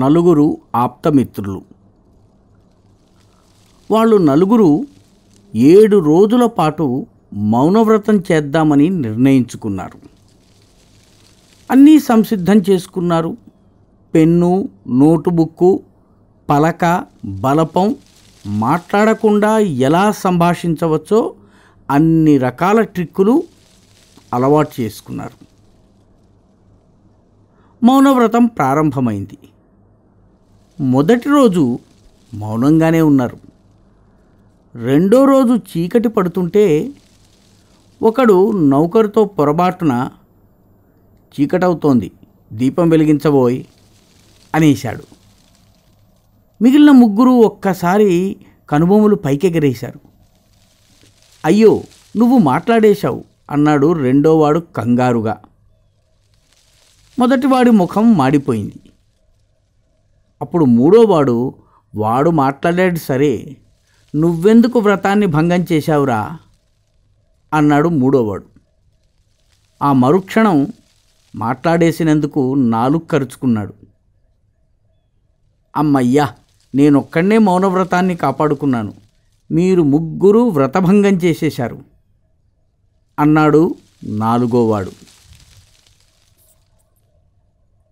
నలుగురు ఆప్తమిత్రులు వాళ్ళు నలుగురు ఏడు రోజుల పాటు మౌనవ్రతం చేద్దామని నిర్ణయించుకున్నారు అన్నీ సంసిద్ధం చేసుకున్నారు పెన్ను నోటుబుక్కు పలక బలపం మాట్లాడకుండా ఎలా సంభాషించవచ్చో అన్ని రకాల ట్రిక్కులు అలవాటు చేసుకున్నారు మౌనవ్రతం ప్రారంభమైంది మొదటి రోజు మౌనంగానే ఉన్నారు రెండో రోజు చీకటి పడుతుంటే ఒకడు నౌకరుతో పొరబాటున చీకటవుతోంది దీపం వెలిగించబోయ్ అనేశాడు మిగిలిన ముగ్గురు ఒక్కసారి కనుబొమ్మలు పైకెగరేశారు అయ్యో నువ్వు మాట్లాడేశావు అన్నాడు రెండోవాడు కంగారుగా మొదటివాడి ముఖం మాడిపోయింది అప్పుడు మూడోవాడు వాడు మాట్లాడాడు సరే నువ్వెందుకు వ్రతాన్ని భంగం చేశావురా అన్నాడు మూడోవాడు ఆ మరుక్షణం మాట్లాడేసినందుకు నాలుగు ఖరుచుకున్నాడు అమ్మయ్యా నేనొక్కడే మౌనవ్రతాన్ని కాపాడుకున్నాను మీరు ముగ్గురు వ్రతభంగం చేసేశారు అన్నాడు నాలుగోవాడు